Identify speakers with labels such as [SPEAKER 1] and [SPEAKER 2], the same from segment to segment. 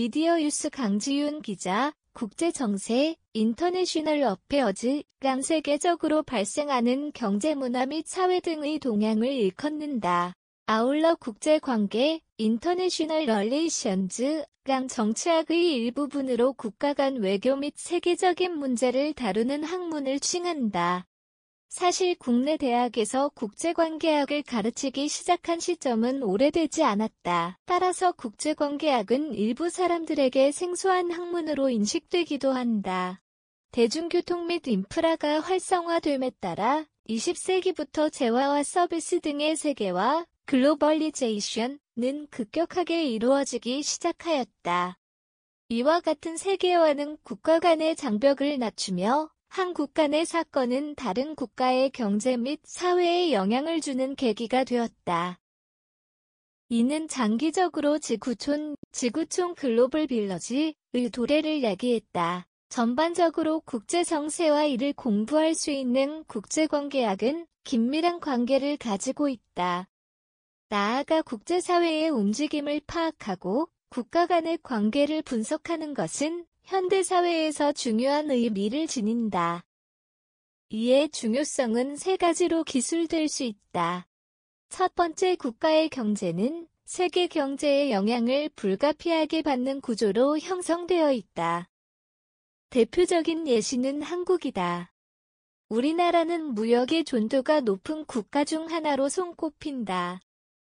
[SPEAKER 1] 미디어 뉴스 강지윤 기자, 국제정세, 인터내셔널 어페어즈, 랑 세계적으로 발생하는 경제문화 및 사회 등의 동향을 일컫는다. 아울러 국제관계, 인터내셔널 럴레이션즈, 랑 정치학의 일부분으로 국가 간 외교 및 세계적인 문제를 다루는 학문을 칭한다. 사실 국내 대학에서 국제관계학을 가르치기 시작한 시점은 오래되지 않았다. 따라서 국제관계학은 일부 사람들에게 생소한 학문으로 인식되기도 한다. 대중교통 및 인프라가 활성화됨에 따라 20세기부터 재화와 서비스 등의 세계화 글로벌리제이션은 급격하게 이루어지기 시작하였다. 이와 같은 세계화는 국가 간의 장벽을 낮추며 한 국가 내 사건은 다른 국가의 경제 및 사회에 영향을 주는 계기가 되었다. 이는 장기적으로 지구촌, 지구촌 글로벌 빌러지의 도래를 야기했다. 전반적으로 국제정세와 이를 공부할 수 있는 국제관계학은 긴밀한 관계를 가지고 있다. 나아가 국제사회의 움직임을 파악하고 국가 간의 관계를 분석하는 것은 현대사회에서 중요한 의미를 지닌다. 이의 중요성은 세 가지로 기술될 수 있다. 첫 번째 국가의 경제는 세계 경제의 영향을 불가피하게 받는 구조로 형성되어 있다. 대표적인 예시는 한국이다. 우리나라는 무역의 존도가 높은 국가 중 하나로 손꼽힌다.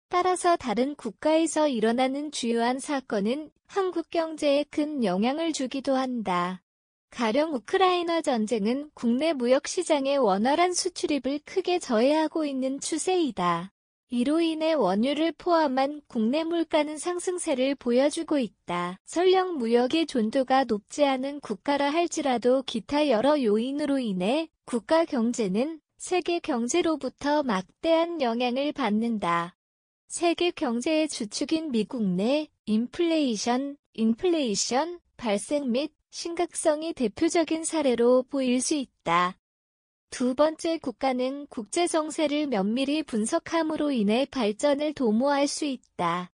[SPEAKER 1] 따라서 다른 국가에서 일어나는 주요한 사건은 한국 경제에 큰 영향을 주기도 한다. 가령 우크라이나 전쟁은 국내 무역시장의 원활한 수출입을 크게 저해하고 있는 추세이다. 이로 인해 원유를 포함한 국내 물가는 상승세를 보여주고 있다. 설령 무역의 존도가 높지 않은 국가라 할지라도 기타 여러 요인으로 인해 국가 경제는 세계 경제로부터 막대한 영향을 받는다. 세계 경제의 주축인 미국 내 인플레이션, 인플레이션 발생 및 심각성이 대표적인 사례로 보일 수 있다. 두 번째 국가는 국제 정세를 면밀히 분석함으로 인해 발전을 도모할 수 있다.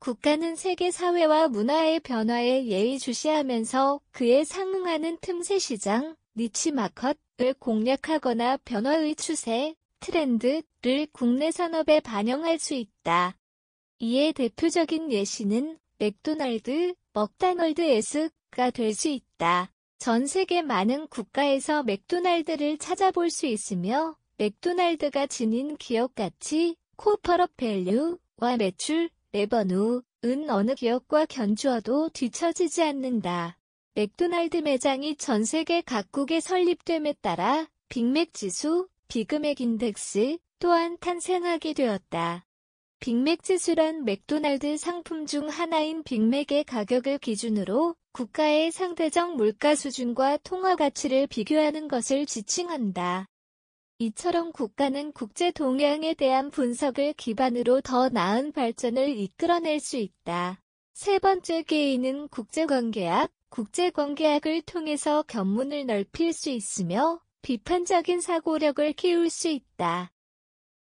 [SPEAKER 1] 국가는 세계 사회와 문화의 변화에 예의주시하면서 그에 상응하는 틈새 시장, 니치 마컷을 공략하거나 변화의 추세, 트렌드를 국내 산업에 반영할 수 있다. 이에 대표적인 예시는 맥도날드, 먹다널드에스가 될 수 있다. 전 세계 많은 국가에서 맥도날드를 찾아볼 수 있으며 맥도날드가 지닌 기업 가치, 코퍼럽 밸류와 매출, 레버누은 어느 기업과 견주어도 뒤처지지 않는다. 맥도날드 매장이 전 세계 각국에 설립됨에 따라 빅맥 지수, 비금액 인덱스 또한 탄생하게 되었다. 빅맥 지수란 맥도날드 상품 중 하나인 빅맥의 가격을 기준으로 국가의 상대적 물가 수준과 통화 가치를 비교하는 것을 지칭한다. 이처럼 국가는 국제 동향에 대한 분석을 기반으로 더 나은 발전을 이끌어낼 수 있다. 세 번째 개인은 국제관계학, 국제관계학을 통해서 견문을 넓힐 수 있으며 비판적인 사고력을 키울 수 있다.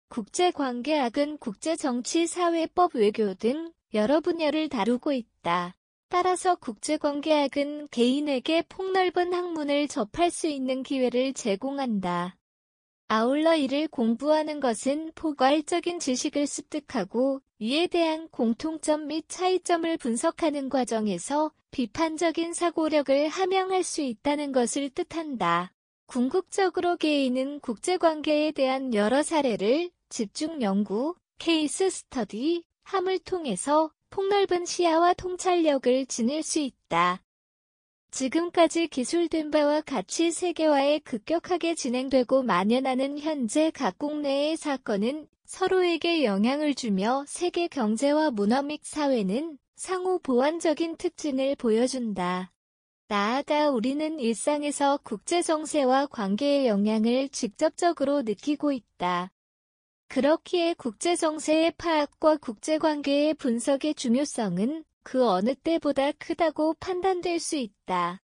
[SPEAKER 1] 국제관계학은 국제정치, 사회법, 외교 등 여러 분야를 다루고 있다. 따라서 국제관계학은 개인에게 폭넓은 학문을 접할 수 있는 기회를 제공한다. 아울러 이를 공부하는 것은 포괄적인 지식을 습득하고 이에 대한 공통점 및 차이점을 분석하는 과정에서 비판적인 사고력을 함양할 수 있다는 것을 뜻한다. 궁극적으로 개인은 국제관계에 대한 여러 사례를 집중 연구, 케이스 스터디, 함을 통해서 폭넓은 시야와 통찰력을 지닐 수 있다. 지금까지 기술된 바와 같이 세계화에 급격하게 진행되고 만연하는 현재 각 국내의 사건은 서로에게 영향을 주며 세계 경제와 문화 및 사회는 상호 보완적인 특징을 보여준다. 나아가 우리는 일상에서 국제 정세와 관계의 영향을 직접적으로 느끼고 있다. 그렇기에 국제 정세의 파악과 국제 관계의 분석의 중요성은 그 어느 때보다 크다고 판단될 수 있다.